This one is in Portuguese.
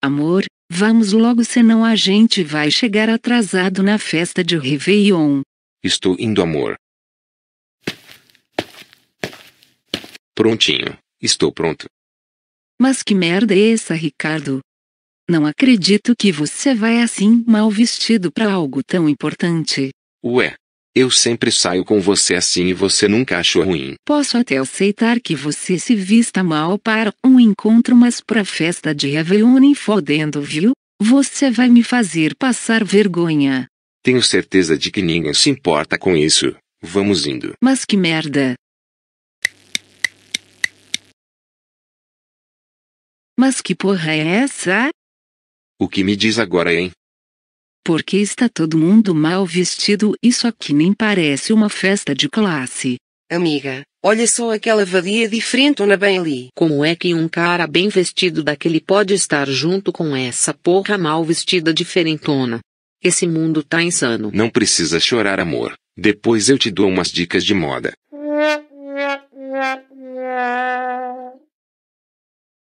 Amor, vamos logo senão a gente vai chegar atrasado na festa de Réveillon. Estou indo, amor. Prontinho, estou pronto. Mas que merda é essa, Ricardo? Não acredito que você vai assim mal vestido para algo tão importante. Ué, eu sempre saio com você assim e você nunca achou ruim. Posso até aceitar que você se vista mal para um encontro, mas pra festa de Réveillon nem fodendo, viu? Você vai me fazer passar vergonha. Tenho certeza de que ninguém se importa com isso. Vamos indo. Mas que merda. Mas que porra é essa? O que me diz agora, hein? Porque está todo mundo mal vestido, isso aqui nem parece uma festa de classe. Amiga, olha só aquela vadia diferentona bem ali. Como é que um cara bem vestido daquele pode estar junto com essa porra mal vestida diferentona? Esse mundo tá insano. Não precisa chorar, amor. Depois eu te dou umas dicas de moda.